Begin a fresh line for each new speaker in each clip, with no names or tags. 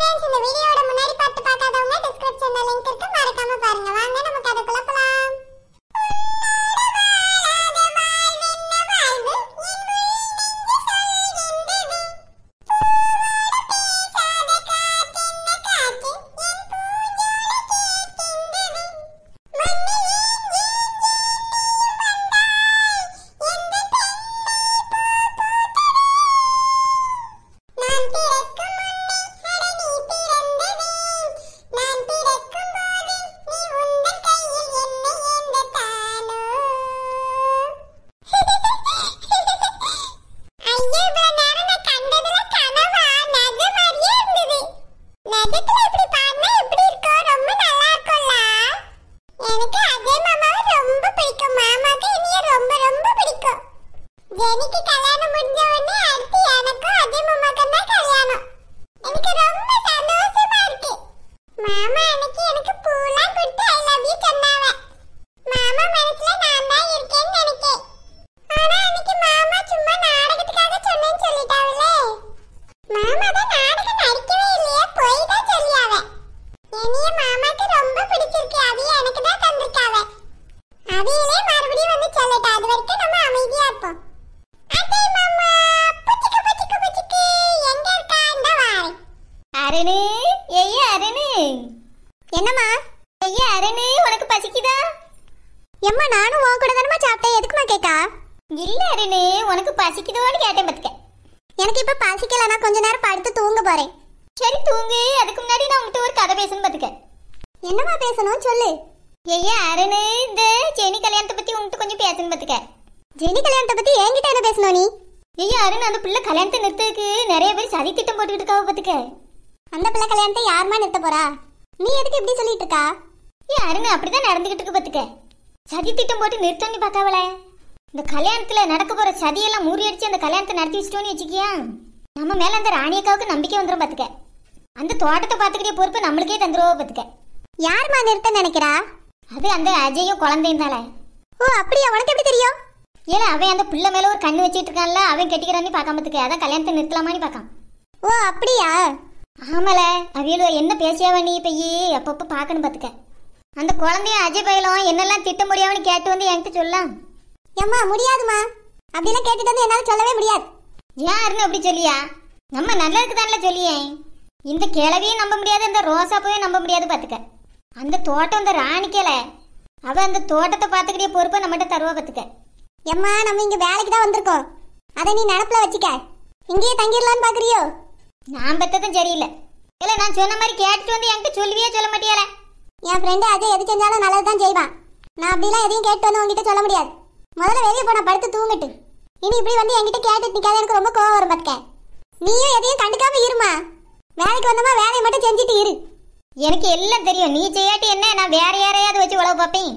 friends இந்த வீடியோட முன்னாடி பார்த்து பார்க்காதவங்க டிஸ்கிரிப்ஷன்ல லிங்க் இருக்கு மறக்காம பாருங்க வாங்க நம்ம கதைக்குள்ள
அருணு ஏய் அருணு என்னம்மா ஏய் அருணு உனக்கு பசிக்குதா எம்மா நானும் உன் கூட தானம்மா சாப்பிட்டேன் எதுக்குமா கேட்கா இல்ல அருணு உனக்கு பசிக்குதோன்னு கேட்டேன் பத்துக்க எனக்கு இப்ப பசிக்கலனா கொஞ்ச நேரம் படுத்து தூங்க போறேன் சரி தூங்கு அதுக்கு முன்னாடி நான் உங்ககிட்ட ஒரு கதை பேசணும் பத்துக்க என்னம்மா பேசணும் சொல்லு ஏய் அருணு இந்த ஜெனி கல்யாணத்தை பத்தி உங்ககிட்ட கொஞ்சம் பேசணும் பத்துக்க ஜெனி கல்யாணத்தை பத்தி என்கிட்ட என்ன பேசணும் நீ ஏய் அருண் அந்த பிள்ளை கல்யாணத்தை நிறுத்ததுக்கு நிறைய பேர் சதி திட்டம் போட்டுக்கிட்டு இருக்காவ பத்துக்க அந்த பிள்ளை கல்யாணத்தை யாருமா நிறுத்த போறா நீ எதுக்கு இப்படி சொல்லிட்டு இருக்கா ஏன் அருங்க அப்படிதான் நடந்துகிட்டு இருக்கு பத்துக்க சதி திட்டம் போட்டு நிறுத்தோன்னு பார்த்தாவல இந்த கல்யாணத்துல நடக்க போற சதியெல்லாம் முறியடிச்சு அந்த கல்யாணத்தை நடத்தி வச்சிட்டோன்னு வச்சுக்கியா நம்ம மேல அந்த ராணியக்காவுக்கு நம்பிக்கை வந்துடும் பாத்துக்க அந்த தோட்டத்தை பாத்துக்கிட்டே பொறுப்பு நம்மளுக்கே தந்துருவோ பாத்துக்க யாருமா நிறுத்த நினைக்கிறா அது அந்த அஜயும் குழந்தையும் தானே ஓ அப்படியா உனக்கு எப்படி தெரியும் ஏல அவன் அந்த பிள்ளை மேல ஒரு கண்ணு வச்சிட்டு இருக்கான்ல அவன் கெட்டிக்கிறான்னு பார்க்காம அதான் கல்யாணத்தை நிறுத்தலாமான்னு பாக்கான் ஓ அப்படியா ஆமால அவியலு என்ன பேசியாவா நீ இப்போ ஈ அப்பப்போ பார்க்கணும் பார்த்துக்க அந்த குழந்தைய அஜய் பயிலும் என்னெல்லாம் திட்ட முடியாமனு கேட்டு வந்து என்கிட்ட சொல்லலாம் ஏம்மா முடியாதுமா அப்படிலாம் கேட்டுட்டு வந்து என்னால் சொல்லவே முடியாது யாருன்னு அப்படி சொல்லியா நம்ம நல்லதுக்கு தானே சொல்லியேன் இந்த கிழவியும் நம்ப முடியாது இந்த ரோசாப்பையும் நம்ப முடியாது பார்த்துக்க அந்த தோட்டம் இந்த ராணி ராணிக்கலை அவள் அந்த தோட்டத்தை பார்த்துக்கிட்டே பொறுப்பை நம்மகிட்ட தருவா பார்த்துக்க எம்மா நம்ம இங்கே வேலைக்கு தான் வந்திருக்கோம் அதை நீ நினப்பில் வச்சுக்க இங்கேயே தங்கிடலான்னு பார்க்குறியோ நான் பெத்ததும் சரியில்லை இல்ல நான் சொன்ன மாதிரி கேட்டுட்டு வந்து என்கிட்ட சொல்லுவியே சொல்ல மாட்டியால என் ஃப்ரெண்டு அது எது செஞ்சாலும் நல்லது தான் செய்வான் நான் அப்படிலாம் எதையும் கேட்டு வந்து உங்ககிட்ட சொல்ல முடியாது முதல்ல வெளியே போன படுத்து தூங்கிட்டு இனி இப்படி வந்து என்கிட்ட கேட்டு நிக்காத எனக்கு ரொம்ப கோவம் வரும் பார்த்துக்க நீயும் எதையும் கண்டுக்காம இருமா வேலைக்கு வந்தோமா வேலையை மட்டும் செஞ்சுட்டு இரு எனக்கு எல்லாம் தெரியும் நீ செய்யாட்டி என்ன நான் வேற யாரையாவது வச்சு உழவு பார்ப்பேன்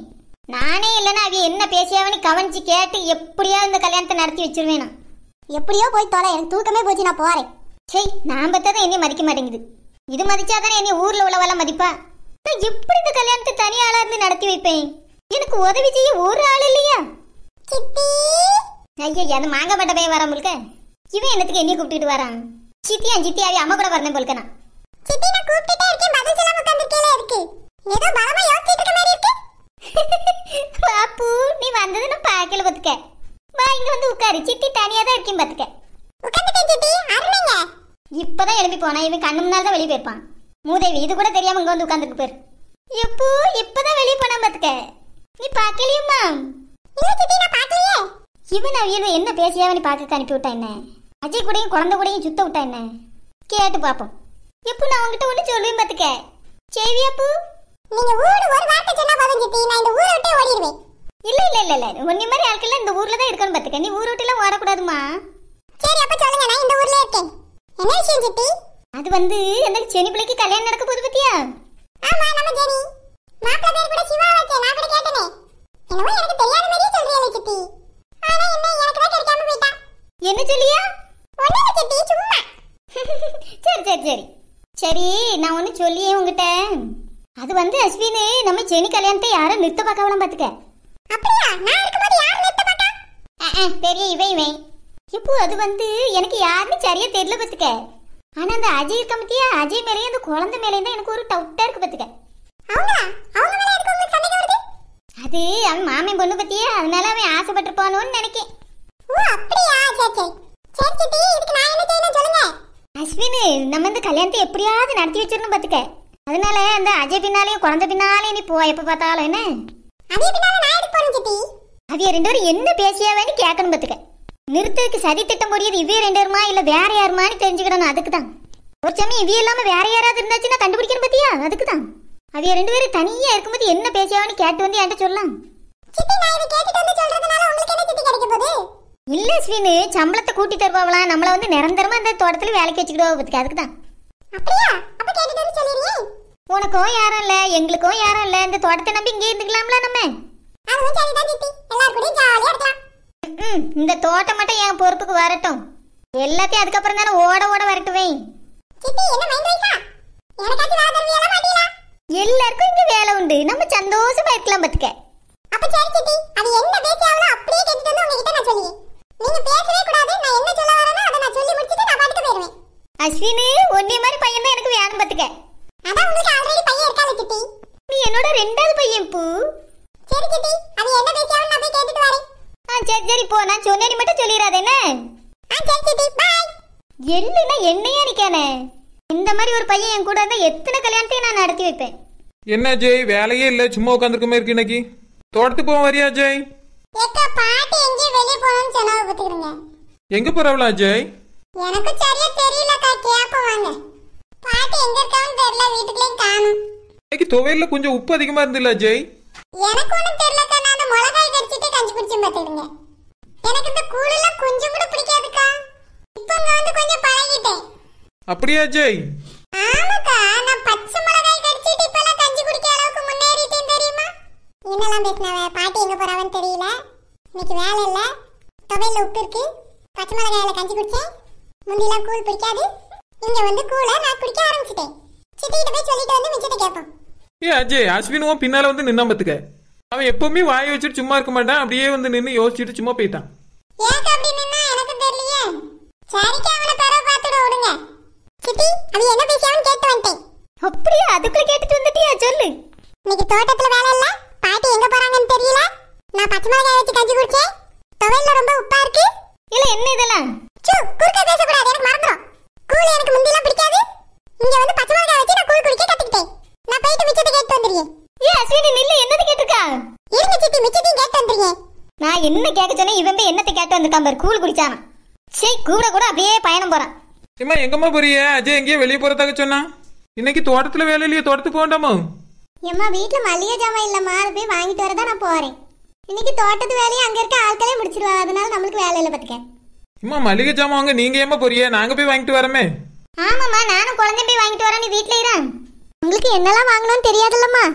நானே இல்லைனா அவ என்ன பேசியாவன்னு கவனிச்சு கேட்டு எப்படியாவது இந்த கல்யாணத்தை நடத்தி வச்சிருவேனா எப்படியோ போய் தொலை எனக்கு தூக்கமே போச்சு நான் போறேன் சரி நான் பார்த்தா தான் என்னை மதிக்க மாட்டேங்குது இது தானே என்னை ஊரில் உள்ளவெல்லாம் மதிப்பா நான் எப்படி இந்த கல்யாணத்தை தனி ஆளா இருந்து நடத்தி வைப்பேன் எனக்கு உதவி செய்ய ஒரு ஆள் இல்லையா சித்தி ஐயா அது மாங்கப்பட்ட பையன் வரான் முழுக்க இவன் என்னத்துக்கு என்னைய கூப்பிட்டுட்டு வரான் சித்தியா சித்தியாவே அம்மா கூட வரணும் போல்க்க நான் சித்தி நான் கூப்பிட்டுட்டே இருக்கேன் பதில் சொல்லாம உட்கார்ந்திருக்கேல இருக்கு ஏதோ பலமா யோசிச்சிட்டு இருக்க மாதிரி இருக்கு பாப்பு நீ வந்தது நான் பாக்கல பாத்துக்க வா இங்க வந்து உட்காரு சித்தி தனியா தான் இருக்கேன் பாத்துக்க உட்கார்ந்துட்டேன் சித்தி அருமைங்க இப்பதான் எழுப்பி போனா இவன் கண்ணு முன்னால் தான் வெளியே போயிருப்பான் மூதேவி இது கூட தெரியாம இங்க வந்து உட்காந்துருக்கு பேர் எப்போ இப்பதான் வெளியே போனா பாத்துக்க நீ பாக்கலையுமா இவன் அவியல் என்ன பேசியாவே நீ பாக்க அனுப்பி விட்டா என்ன அஜய் கூடயும் குழந்தை கூடயும் சுத்த விட்டா என்ன கேட்டு பாப்போம் எப்போ நான் உங்ககிட்ட ஒண்ணு சொல்லுவேன் பாத்துக்க சேவி அப்போ நீங்க ஊரு ஒரு வார்த்தை சொன்னா போதும் சித்தி நான் இந்த ஊரை விட்டே ஓடிடுவேன் இல்ல இல்ல இல்ல இல்ல உன்னை மாதிரி ஆட்கள் இந்த ஊர்ல தான் இருக்கணும் பாத்துக்க நீ ஊர் விட்டு எல்லாம் வரக்கூடாதுமா சரி அப்ப சொல்லுங்க நான் இந்த ஊர்ல இருக்கேன் என்ன விஷயம் சித்தி அது வந்து அந்த செனி பிள்ளைக்கு கல்யாணம் நடக்க போகுது பத்தியா ஆமா நம்ம ஜெனி மாப்பிள்ளை பேர் கூட சிவா வச்சே நான் கூட கேட்டனே என்னவோ எனக்கு தெரியாத மாதிரியே சொல்றியே சித்தி ஆனா என்ன எனக்கு தான் கிடைக்காம போயிட்டா என்ன சொல்லியா ஒண்ணு சித்தி சும்மா சரி சரி சரி சரி நான் ஒன்னு சொல்லியே உங்ககிட்ட அது வந்து அஸ்வினே நம்ம செனி கல்யாணத்தை யாரும் நிறுத்த பார்க்கவளம் பாத்துக்க அப்படியா நான் இருக்கும்போது யார் நிறுத்த மாட்டா பெரிய இவை இவை இப்போ அது வந்து எனக்கு யாருன்னு சரியா தெரியல பத்துக்க ஆனா அந்த அஜய் இருக்க பத்தியா அஜய் மேலேயும் அந்த குழந்தை மேலேயும் தான் எனக்கு ஒரு டவுட்டா இருக்கு பத்துக்க அது அவன் மாமன் பொண்ணு பத்தியே அதனால அவன் ஆசைப்பட்டிருப்பானோன்னு நினைக்கேன் அஸ்வின் நம்ம இந்த கல்யாணத்தை எப்படியாவது நடத்தி வச்சிடணும் பாத்துக்க அதனால அந்த அஜய் பின்னாலேயும் குழந்தை பின்னாலேயும் நீ போ எப்ப பார்த்தாலும் என்ன அவிய ரெண்டு பேரும் என்ன பேசியாவேன்னு கேட்கணும் பாத்துக்க நிறுத்தத்துக்கு சதி திட்டம் போடியது இவ்வே ரெண்டு வருமா இல்ல வேற யாருமான்னு தெரிஞ்சுக்கிடணும் அதுக்கு தான் ஒரு சமயம் இவ்விய இல்லாம வேற யாராவது இருந்தாச்சுன்னா கண்டுபிடிக்கணும் பத்தியா அதுக்கு தான் அவைய ரெண்டு பேரும் தனியா இருக்கும்போது என்ன பேசியாவன்னு கேட்டு வந்து என்கிட்ட சொல்லலாம் இல்ல ஸ்வீனு சம்பளத்தை கூட்டி தருவாங்களாம் நம்மள வந்து நிரந்தரமா இந்த தோட்டத்துல வேலைக்கு வச்சுக்கிடுவா பத்துக்கு அதுக்கு தான் அப்படியா அப்ப கேட்டுட்டு வந்து சொல்லிடுறியே உனக்கும் யாரும் இல்ல எங்களுக்கும் யாரும் இல்ல இந்த தோட்டத்தை நம்பி இங்கே இருந்துக்கலாம்ல நம்ம அதுவும் சரிதான் சித்தி எல்லாரும் ஜாலியா இருக்கலாம் இந்த தோட்டம் மட்டும் என் பொறுப்புக்கு வரட்டும் எல்லாத்தையும் அதுக்கப்புறம் தானே ஓட ஓட வரட்டுவேன் எல்லாருக்கும் இங்க வேலை உண்டு நம்ம சந்தோஷமா இருக்கலாம் பாத்துக்க அப்ப அப்படியே கூடாது சொல்ல ஒன்னே மாதிரி பையன் தான் எனக்கு வேணும் பாத்துக்க நான் சொன்னேன்னு மட்டும் சொல்லிடாத என்ன என்னன்னா என்னையா நிக்கானே இந்த மாதிரி ஒரு பையன் என் கூட இருந்தா எத்தனை கல்யாணத்தையும் நான் நடத்தி வைப்பேன்
என்ன ஜெய் வேலையே இல்ல சும்மா உட்காந்துருக்க இருக்கு இன்னைக்கு தோட்டத்துக்கு போவோம் வரியா ஜெய்
பாட்டி எங்க வெளிய போறோம்னு சொன்னா பாத்துக்கிறீங்க
எங்க போறவளா ஜெய்
எனக்கு சரியா தெரியலக்கா கேப்ப வாங்க பாட்டி எங்க இருக்கான்னு தெரியல வீட்டுக்குள்ளே காணும்
இன்னைக்கு துவையல கொஞ்சம் உப்பு அதிகமா இருந்தில்ல ஜெய்
எனக்கு ஒண்ணும் தெரியலக்கா நான் மிளகாய் கடிச்சிட்டு கஞ்சி குடிச்சு பாத்துக்கிறீங்க எனக்கு இந்த கூலெல்லாம் கொஞ்சம் கூட பிடிக்காதுக்கா இப்போ இங்க வந்து கொஞ்சம் பழகிட்டேன்
அப்படியா ஜெய்
ஆமாக்கா நான் பச்சை மிளகாய் கடிச்சிட்டு இப்பலாம் கஞ்சி குடிக்க அளவுக்கு முன்னேறிட்டேன் தெரியுமா என்னெல்லாம் பேசினாவ பாட்டி எங்க போறாவன்னு தெரியல இன்னைக்கு வேலை இல்ல துவையில உப்பு இருக்கு பச்சை மிளகாயில கஞ்சி குடிச்சேன் முந்திலாம் கூழ் பிடிக்காது இங்க வந்து கூழை நான் குடிக்க ஆரம்பிச்சிட்டேன் சித்திக்கிட்ட போய் சொல்லிட்டு வந்து மிச்சத்தை கேட்போம்
ஏ அஜய் அஸ்வினும் பின்னால வந்து நின்னா பாத்துக்க அவன் எப்பவுமே வாய் வச்சுட்டு சும்மா இருக்க மாட்டான் அப்படியே வந்து நின்னு யோசிச்சுட்டு சும்மா போயிட்டான்
அப்படியே அதுக்குள்ள கேட்டுட்டு வந்துட்டியா சொல்லு இன்னைக்கு தோட்டத்துல வேலை இல்ல பாட்டி எங்க போறாங்கன்னு தெரியல நான் பச்சை மிளகாய் வச்சு கஞ்சி குடிச்சேன் துவையல்ல ரொம்ப உப்பா இருக்கு இல்ல என்ன இதெல்லாம் சு குறுக்க பேசக்கூடாது எனக்கு மறந்துரும் கூல எனக்கு முந்தி
நான் என்ன கேட்க சொன்னேன் இவன் என்னத்தை கேட்டு வந்திருக்கான் பாரு கூழ் குடிச்சானா சரி கூட கூட அப்படியே பயணம் போறான் இம்மா எங்கம்மா
போறிய அஜய் எங்கேயோ வெளியே போறதாக சொன்னா இன்னைக்கு தோட்டத்துல வேலை இல்லையோ தோட்டத்துக்கு போகண்டாமா
எம்மா வீட்டுல மளிகை ஜாமான் இல்லம்மா அதை போய் வாங்கிட்டு வரதான் நான் போறேன் இன்னைக்கு தோட்டத்து வேலையை அங்க இருக்க ஆட்களே முடிச்சிருவா அதனால நம்மளுக்கு வேலை இல்லை பாத்துக்க இம்மா மளிகை
ஜாமான் வாங்க நீங்க ஏமா போறிய நாங்க போய் வாங்கிட்டு வரமே
ஆமாம்மா நானும் குழந்தை போய் வாங்கிட்டு வரேன் நீ வீட்டுல இரு உங்களுக்கு என்னெல்லாம் வாங்கணும்னு தெரியாதுல்லம்மா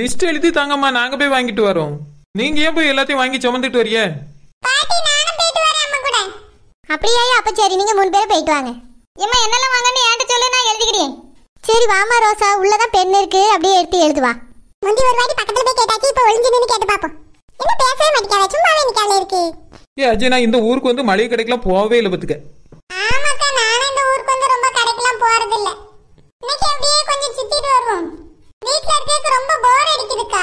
லிஸ்ட் எழுதி தாங்கம்மா நாங்க போய்
வாங்கிட்டு வரோம் நீங்க ஏன் போய் எல்லாத்தையும் வாங்கி சுமந்துட்டு வரிய
அப்படியே அப்ப சரி நீங்க மூணு பேரும் போயிட்டு வாங்க ஏமா என்னெல்லாம் வாங்கன்னு ஏன்ட்ட சொல்லு நான் எழுதிக்கிறேன் சரி வாமா ரோசா உள்ளதான் பெண் இருக்கு அப்படியே எடுத்து வா முந்தி ஒரு வாட்டி பக்கத்துல போய் கேட்டாச்சு இப்ப
ஒளிஞ்சு நின்னு கேட்டு பாப்போம் என்ன பேசவே மாட்டேங்காத சும்மாவே நிக்காத இருக்கு ஏ அஜய் நான் இந்த ஊருக்கு வந்து மளிகை
கடைக்கெல்லாம் போகவே இல்லை பத்துக்கு ஆமாக்கா
நானும் இந்த ஊருக்கு வந்து ரொம்ப கடைக்கெல்லாம் போறது இல்ல இன்னைக்கு அப்படியே கொஞ்சம் சுத்திட்டு வருவோம் வீட்ல இருக்கிறதுக்கு ரொம்ப போர் அடிக்குதுக்கா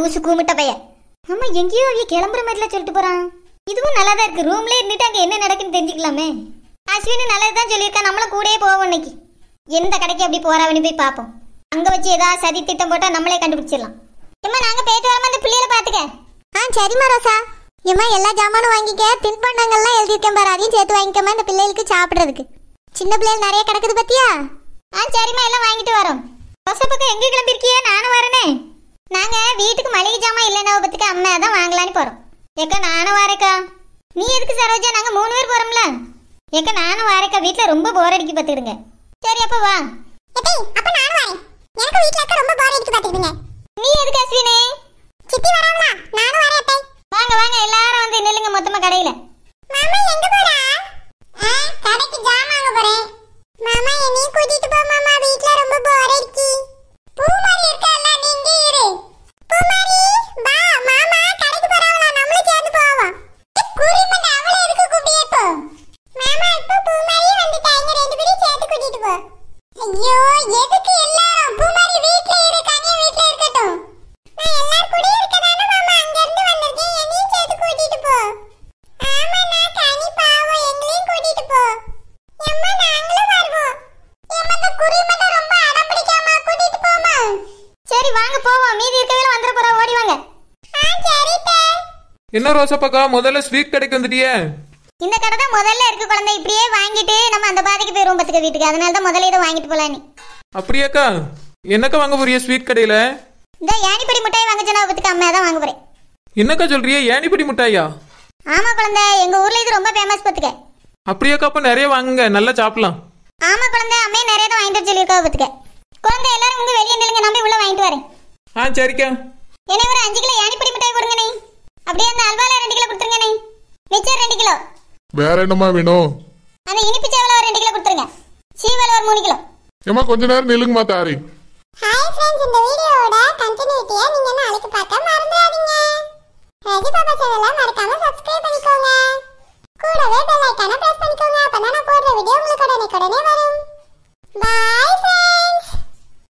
லூசு கூமிட்ட பையன் நம்ம எங்கேயோ அவங்க கிளம்புற மாதிரிலாம் சொல்லிட்டு போறான் இதுவும் நல்லா தான் இருக்கு ரூம்ல இருந்துட்டு அங்க என்ன நடக்குன்னு தெரிஞ்சுக்கலாமே அஸ்வினு நல்லதுதான் தான் சொல்லியிருக்கா நம்மளும் கூடயே போவோம் இன்னைக்கு எந்த கடைக்கு அப்படி போறாவன்னு போய் பார்ப்போம் அங்க வச்சு ஏதாவது சதி திட்டம் போட்டா நம்மளே கண்டுபிடிச்சிடலாம் ஏமா நாங்க போயிட்டு வராம அந்த பிள்ளைகளை பாத்துக்க ஆ சரிம்மா ரோசா எம்மா எல்லா ஜாமானும் வாங்கிக்க தின்பண்டங்கள்லாம் எழுதியிருக்கேன் பாரு அதையும் சேர்த்து வாங்கிக்கமா இந்த பிள்ளைகளுக்கு சாப்பிட்றதுக்கு சின்ன பிள்ளைகள் நிறைய கிடக்குது பத்தியா ஆ சரிம்மா எல்லாம் வாங்கிட்டு வரோம் ரோசா பக்கம் எங்கே கிளம்பியிருக்கியே நானும் வரேனே நாங்க வீட்டுக்கு மளிகை ஜாமான் இல்லைன்னா பத்துக்கு அம்மா தான் வாங்கலான்னு போறோம் ஏக்கா நானும் வாரேக்கா நீ எதுக்கு சரோஜா நாங்க மூணு பேர் போறோம்ல ஏக்கா நானும் வாரேக்கா வீட்டுல ரொம்ப போர் அடிக்கி பாத்துக்கிடுங்க சரி அப்ப வா அப்ப நானும் வரேன் எனக்கு வீட்டுல ரொம்ப போர் அடிக்கி பாத்துக்கிடுங்க நீ எதுக்கு அஸ்வினே
என்ன ரோசப்பாக்கா முதல்ல ஸ்வீட் கடைக்கு வந்துட்டியே
இந்த கடை தான் முதல்ல இருக்கு குழந்தை இப்படியே வாங்கிட்டு நம்ம அந்த பாதைக்கு போயிருவோம் பத்துக்க வீட்டுக்கு அதனால தான் முதல்ல இதை வாங்கிட்டு போலாம் நீ அப்படியாக்கா என்னக்கா வாங்க போறிய ஸ்வீட் கடையில இந்த ஏனிப்படி மிட்டாய் வாங்க சொன்னா பத்துக்கு அம்மா தான் வாங்க போறேன்
என்னக்கா சொல்றிய ஏனிப்படி மிட்டாயா
ஆமா குழந்தை எங்க ஊர்ல இது ரொம்ப ஃபேமஸ் பத்துக்க
அப்படியாக்கா அப்ப நிறைய வாங்குங்க நல்லா சாப்பிடலாம்
ஆமா குழந்தை அம்மே நிறைய தான் வாங்கிட்டு சொல்லியிருக்கா பத்துக்க குழந்தை எல்லாரும் வந்து வெளியே நில்லுங்க நம்பி உள்ள வாங்கிட்டு வரேன் ஆ சரிக்கா என்ன ஒரு அஞ்சு கிலோ ஏனிப்படி மிட்டாய் கொடுங்க நீ அப்படியே அந்த அல்வால ரெண்டு கிலோ கொடுத்துருங்கண்ணே மிச்சர் ரெண்டு கிலோ
வேற என்னமா வேணும்
அந்த இனிப்பு சேவல ஒரு ரெண்டு கிலோ கொடுத்துருங்க சீவல ஒரு மூணு கிலோ
ஏமா கொஞ்ச நேரம் நில்லுங்கம்மா தாரி
ஹாய் ஃப்ரெண்ட்ஸ் இந்த வீடியோவோட கண்டினியூட்டியை நீங்க நாளைக்கு பார்க்க
மறந்துடாதீங்க ரஜி பாபா சேனல மறக்காம சப்ஸ்கிரைப் பண்ணிக்கோங்க கூடவே பெல் ஐக்கானை பிரஸ் பண்ணிக்கோங்க அப்பதான் நான் போடுற வீடியோ உங்களுக்கு உடனே உடனே வரும் பாய் ஃப்ரெண்ட்ஸ்